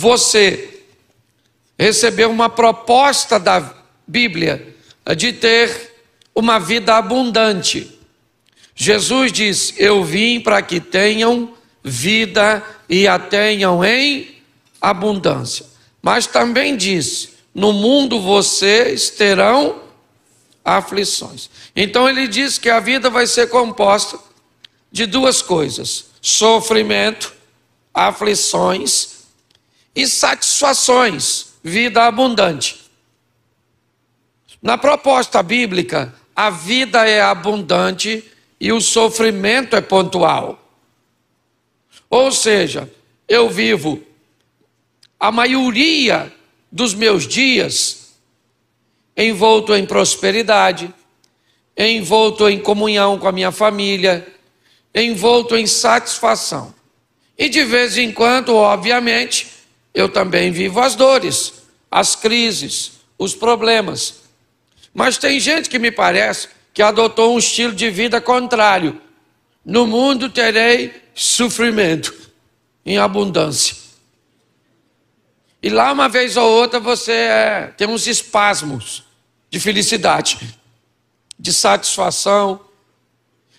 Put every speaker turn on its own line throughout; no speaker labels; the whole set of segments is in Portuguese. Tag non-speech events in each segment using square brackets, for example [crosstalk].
você recebeu uma proposta da Bíblia de ter uma vida abundante. Jesus diz: Eu vim para que tenham vida e a tenham em abundância. Mas também diz: No mundo vocês terão aflições. Então ele diz que a vida vai ser composta de duas coisas: sofrimento, aflições e satisfações, vida abundante. Na proposta bíblica, a vida é abundante e o sofrimento é pontual. Ou seja, eu vivo a maioria dos meus dias envolto em prosperidade, envolto em comunhão com a minha família, envolto em satisfação. E de vez em quando, obviamente, eu também vivo as dores, as crises, os problemas. Mas tem gente que me parece que adotou um estilo de vida contrário. No mundo terei sofrimento em abundância. E lá uma vez ou outra você é, tem uns espasmos de felicidade, de satisfação.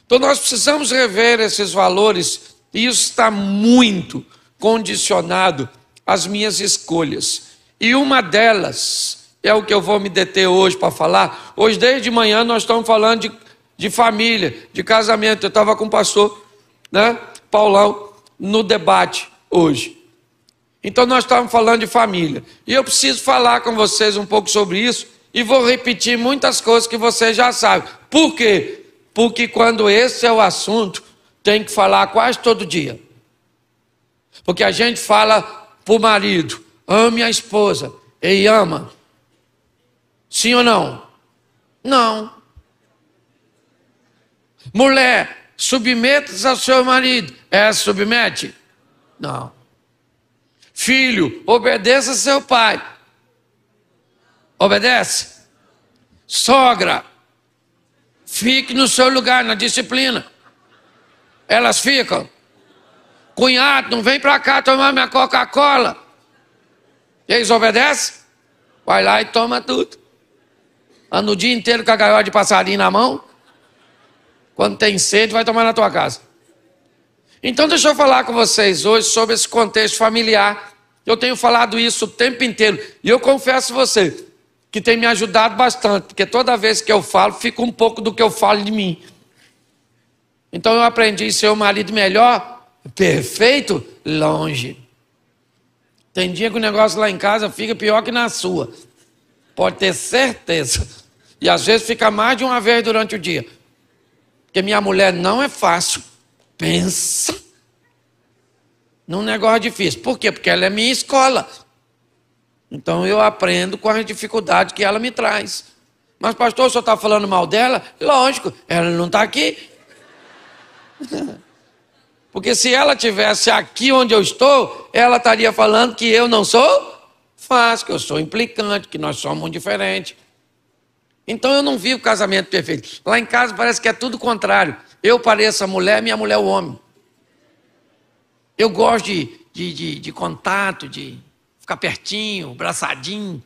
Então nós precisamos rever esses valores e isso está muito condicionado as minhas escolhas. E uma delas é o que eu vou me deter hoje para falar. Hoje, desde manhã, nós estamos falando de, de família, de casamento. Eu estava com o pastor né, Paulão no debate hoje. Então, nós estávamos falando de família. E eu preciso falar com vocês um pouco sobre isso. E vou repetir muitas coisas que vocês já sabem. Por quê? Porque quando esse é o assunto, tem que falar quase todo dia. Porque a gente fala para o marido: ame a esposa, Ei, ama. Sim ou não? Não. Mulher, submeta-se ao seu marido. É, submete? Não. Filho, obedeça seu pai. Obedece. Sogra, fique no seu lugar na disciplina. Elas ficam. Cunhado, não vem para cá tomar minha Coca-Cola. Eles obedecem? Vai lá e toma tudo. Anda o dia inteiro com a gaiola de passarinho na mão. Quando tem sede, vai tomar na tua casa. Então, deixa eu falar com vocês hoje sobre esse contexto familiar. Eu tenho falado isso o tempo inteiro. E eu confesso a você que tem me ajudado bastante, porque toda vez que eu falo, fica um pouco do que eu falo de mim. Então, eu aprendi a ser um marido melhor perfeito, longe. Tem dia que o negócio lá em casa fica pior que na sua. Pode ter certeza. E às vezes fica mais de uma vez durante o dia. Porque minha mulher não é fácil. Pensa num negócio difícil. Por quê? Porque ela é minha escola. Então eu aprendo com as dificuldades que ela me traz. Mas, pastor, o senhor está falando mal dela? Lógico, ela não está aqui. [laughs] Porque se ela tivesse aqui onde eu estou, ela estaria falando que eu não sou fácil, que eu sou implicante, que nós somos um diferentes. Então eu não vivo casamento perfeito. Lá em casa parece que é tudo contrário. Eu pareço a mulher, minha mulher é o homem. Eu gosto de, de, de, de contato, de ficar pertinho, braçadinho.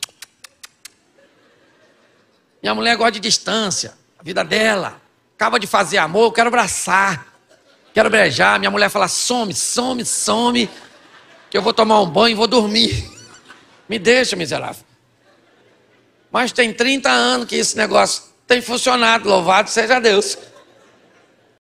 Minha mulher gosta de distância, a vida dela. Acaba de fazer amor, eu quero abraçar quero brejar. Minha mulher fala: some, some, some, que eu vou tomar um banho e vou dormir. [laughs] Me deixa, miserável. Mas tem 30 anos que esse negócio tem funcionado, louvado seja Deus.